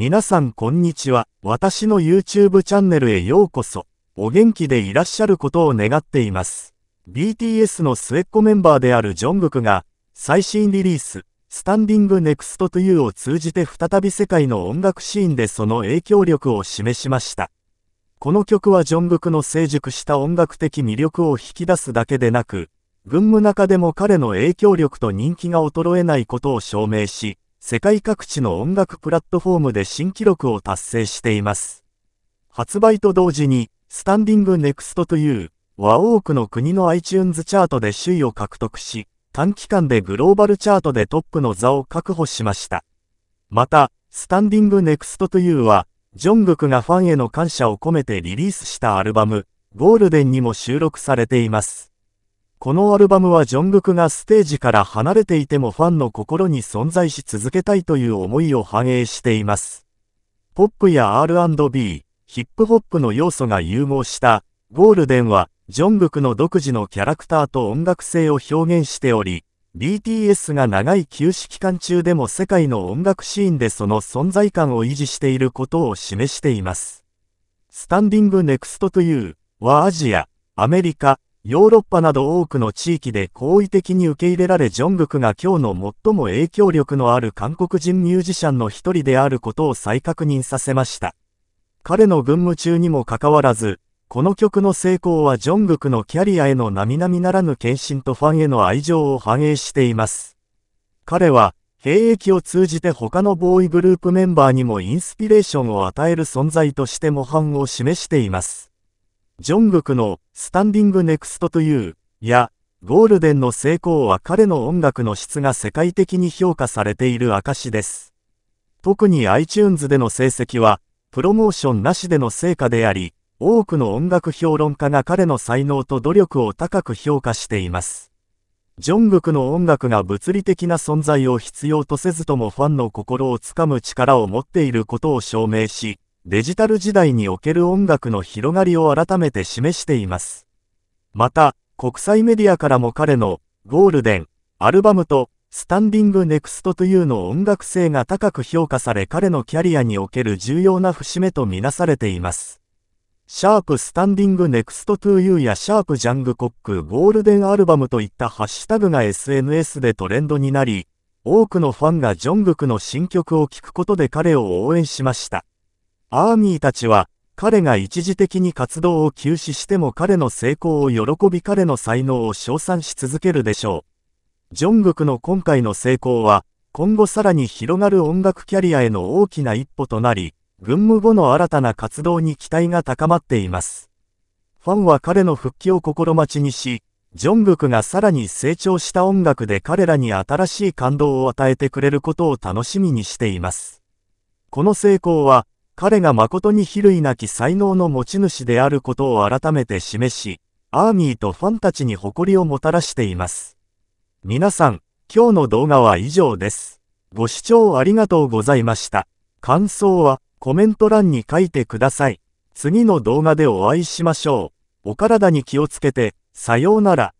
皆さんこんにちは。私の YouTube チャンネルへようこそ。お元気でいらっしゃることを願っています。BTS の末っ子メンバーであるジョングクが、最新リリース、スタンディングネクストトゥユーを通じて再び世界の音楽シーンでその影響力を示しました。この曲はジョングクの成熟した音楽的魅力を引き出すだけでなく、群務中でも彼の影響力と人気が衰えないことを証明し、世界各地の音楽プラットフォームで新記録を達成しています。発売と同時に、スタンディングネクストという和多くの国の iTunes チャートで首位を獲得し、短期間でグローバルチャートでトップの座を確保しました。また、スタンディングネクストというは、ジョングクがファンへの感謝を込めてリリースしたアルバム、ゴールデンにも収録されています。このアルバムはジョングクがステージから離れていてもファンの心に存在し続けたいという思いを反映しています。ポップや R&B、ヒップホップの要素が融合したゴールデンはジョングクの独自のキャラクターと音楽性を表現しており、BTS が長い休止期間中でも世界の音楽シーンでその存在感を維持していることを示しています。スタンディングネクストというはアジア、アメリカ、ヨーロッパなど多くの地域で好意的に受け入れられジョングクが今日の最も影響力のある韓国人ミュージシャンの一人であることを再確認させました。彼の軍務中にもかかわらず、この曲の成功はジョングクのキャリアへの並々ならぬ献身とファンへの愛情を反映しています。彼は、兵役を通じて他のボーイグループメンバーにもインスピレーションを与える存在として模範を示しています。ジョングクのスタンディングネクストという、や、ゴールデンの成功は彼の音楽の質が世界的に評価されている証です。特に iTunes での成績は、プロモーションなしでの成果であり、多くの音楽評論家が彼の才能と努力を高く評価しています。ジョングクの音楽が物理的な存在を必要とせずともファンの心をつかむ力を持っていることを証明し、デジタル時代における音楽の広がりを改めて示しています。また、国際メディアからも彼のゴールデン、アルバムとスタンディングネクストというの音楽性が高く評価され彼のキャリアにおける重要な節目とみなされています。シャープスタンディングネクストトゥーユーやシャープジャングコックゴールデンアルバムといったハッシュタグが SNS でトレンドになり、多くのファンがジョングクの新曲を聴くことで彼を応援しました。アーミーたちは、彼が一時的に活動を休止しても彼の成功を喜び彼の才能を称賛し続けるでしょう。ジョングクの今回の成功は、今後さらに広がる音楽キャリアへの大きな一歩となり、軍務後の新たな活動に期待が高まっています。ファンは彼の復帰を心待ちにし、ジョングクがさらに成長した音楽で彼らに新しい感動を与えてくれることを楽しみにしています。この成功は、彼が誠に比類なき才能の持ち主であることを改めて示し、アーミーとファンたちに誇りをもたらしています。皆さん、今日の動画は以上です。ご視聴ありがとうございました。感想はコメント欄に書いてください。次の動画でお会いしましょう。お体に気をつけて、さようなら。